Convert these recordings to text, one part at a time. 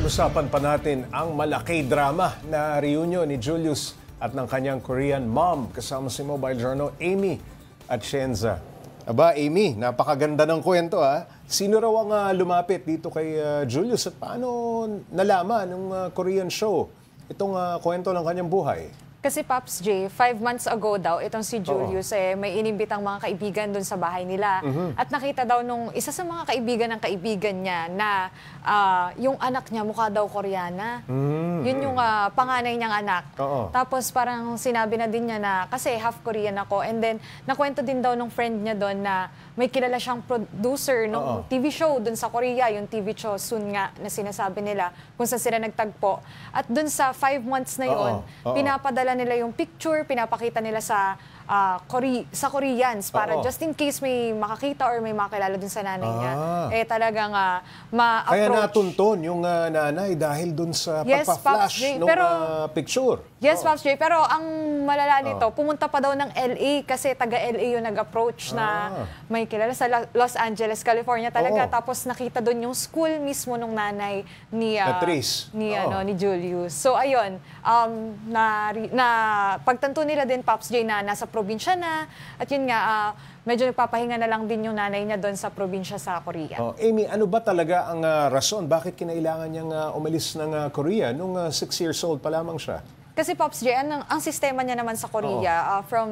Pag-usapan pa natin ang malaki drama na reunion ni Julius at ng kanyang Korean mom kasama si Mobile Journal Amy at Shenza. Aba, Amy, napakaganda ng kwento ha. Ah. Sino raw ang uh, lumapit dito kay uh, Julius at paano nalaman ng uh, Korean show itong uh, kwento ng kanyang buhay? Kasi Pops J, five months ago daw, itong si Julius, Oo. eh, may inimbitang mga kaibigan doon sa bahay nila. Mm-hmm. At nakita daw nung isa sa mga kaibigan ng kaibigan niya na uh, yung anak niya mukha daw Koreana. Mm-hmm. Yun yung uh, panganay niyang anak. Oo. Tapos parang sinabi na din niya na, kasi half Korean ako. And then, nakwento din daw nung friend niya doon na may kilala siyang producer ng TV show doon sa Korea, yung TV show soon nga na sinasabi nila kung saan sila nagtagpo. At doon sa five months na yun, Oo. pinapadala nila yung picture, pinapakita nila sa uh, Kore sa Koreans para Oo. just in case may makakita or may makilala dun sa nanay niya. Ah. Eh talagang uh, ma-approach. Kaya natuntun yung uh, nanay dahil dun sa yes, pagpa-flash ng uh, picture. Yes, oh. Pops J. Pero ang malala nito, oh. pumunta pa daw ng LA kasi taga-LA yung nag-approach ah. na may kilala sa Los Angeles, California talaga. Oh. Tapos nakita doon yung school mismo nung nanay ni uh, ni oh. ano ni Julius. So ayun, um na, na pagtanto nila din Pops J na nasa probinsya na. At yun nga, uh, medyo nagpapahinga na lang din yung nanay niya doon sa probinsya sa Korea. Oh, Amy, ano ba talaga ang uh, rason? Bakit kinailangan niyang uh, umalis ng uh, Korea nung 6 uh, years old pa lamang siya? Kasi Pops J, ang, ang sistema niya naman sa Korea, oh. uh, from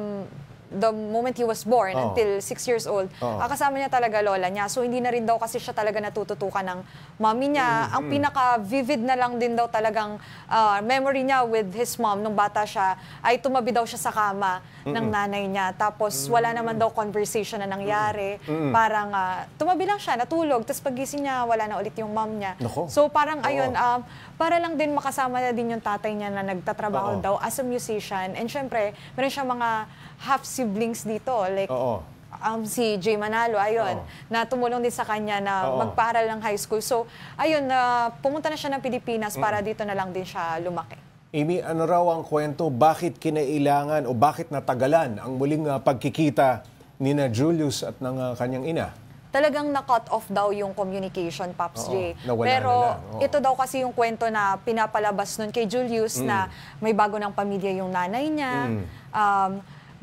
the moment he was born oh. until 6 years old, oh. ah, kasama niya talaga lola niya. So hindi na rin daw kasi siya talaga natututukan ng mommy niya. Mm-hmm. Ang pinaka-vivid na lang din daw talagang uh, memory niya with his mom nung bata siya ay tumabi daw siya sa kama mm-hmm. ng nanay niya. Tapos wala naman daw conversation na nangyari. Mm-hmm. Parang uh, tumabi lang siya, natulog. Tapos pagising niya, wala na ulit yung mom niya. Nako. So parang Oo. ayun, um, para lang din makasama na din yung tatay niya na nagtatrabaho Oo. daw as a musician. And syempre, meron siya mga half siblings dito. Like, Oo. Um, si Jay Manalo, ayun, Oo. na tumulong din sa kanya na Oo. magparal ng high school. So, ayun, na pumunta na siya ng Pilipinas para mm. dito na lang din siya lumaki. Amy, ano raw ang kwento? Bakit kinailangan o bakit natagalan ang muling uh, pagkikita ni na Julius at ng uh, kanyang ina? talagang na-cut off daw yung communication, Pops Oo, J. Pero ito daw kasi yung kwento na pinapalabas nun kay Julius na mm. may bago ng pamilya yung nanay niya. Mm. Um,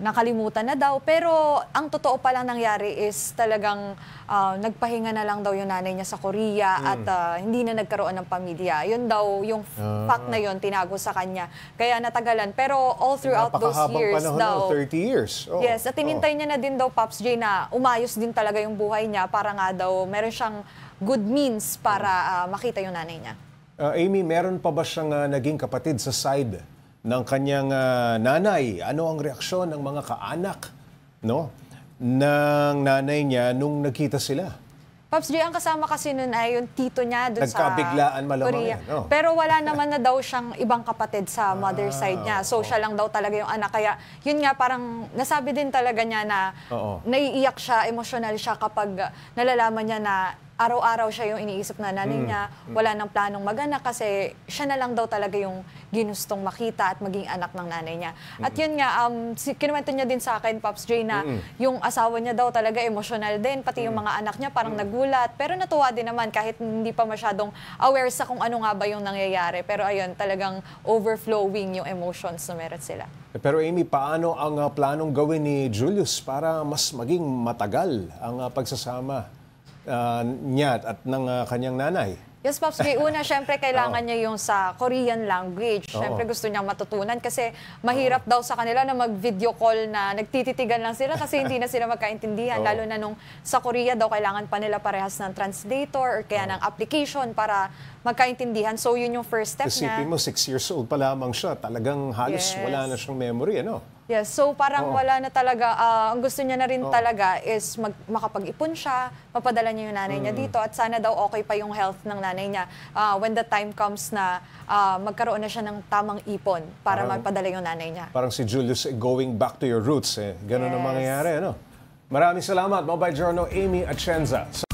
nakalimutan na daw. Pero ang totoo palang nangyari is talagang uh, nagpahinga na lang daw yung nanay niya sa Korea mm. at uh, hindi na nagkaroon ng pamilya. Yun daw, yung uh, fact na yun, tinago sa kanya. Kaya natagalan. Pero all throughout those years panahon, daw. 30 years. Oh, yes, at tinintay oh. niya na din daw, Pops J, na umayos din talaga yung buhay niya para nga daw meron siyang good means para uh, makita yung nanay niya. Uh, Amy, meron pa ba siyang uh, naging kapatid sa side ng kanyang uh, nanay. Ano ang reaksyon ng mga kaanak no, ng nanay niya nung nakita sila? Pops J, ang kasama kasi nun ay yung tito niya doon sa Korea. Yan, eh, no? Pero wala naman na daw siyang ibang kapatid sa mother ah, side niya. So, oh. siya lang daw talaga yung anak. Kaya, yun nga, parang nasabi din talaga niya na oh, oh. naiiyak siya, emotional siya kapag nalalaman niya na araw-araw siya yung iniisip na nanay mm. niya, mm. wala nang planong maganak kasi siya na lang daw talaga yung ginustong makita at maging anak ng nanay niya. At yun nga, um, kinuwento niya din sa akin, Pops Jay, na yung asawa niya daw talaga emosyonal din, pati yung mga anak niya parang nagulat. Pero natuwa din naman kahit hindi pa masyadong aware sa kung ano nga ba yung nangyayari. Pero ayun, talagang overflowing yung emotions na meron sila. Eh, pero Amy, paano ang ah, planong gawin ni Julius para mas maging matagal ang ah, pagsasama uh, ah, niya at ng uh, kanyang nanay. Yes, Pops. Kay una, syempre, kailangan oh. niya yung sa Korean language. Syempre, oh. gusto niya matutunan kasi mahirap oh. daw sa kanila na mag-video call na nagtititigan lang sila kasi hindi na sila magkaintindihan. Oh. Lalo na nung sa Korea daw, kailangan pa nila parehas ng translator or kaya oh. ng application para magkaintindihan. So, yun yung first step Isipin niya. Isipin mo, six years old pa lamang siya. Talagang halos yes. wala na siyang memory, ano? Yes, so parang Oo. wala na talaga, ah, ang gusto niya na rin talaga is mag, makapag-ipon siya, mapadala niya yung nanay niya mm. dito at sana daw okay pa yung health ng nanay niya ah, when the time comes na ah, magkaroon na siya ng tamang ipon para mapadala yung nanay niya. Parang si Julius going back to your roots. Eh. Ganun ang mangyayari. Ano? Maraming salamat, Mobile Journal Amy Atienza.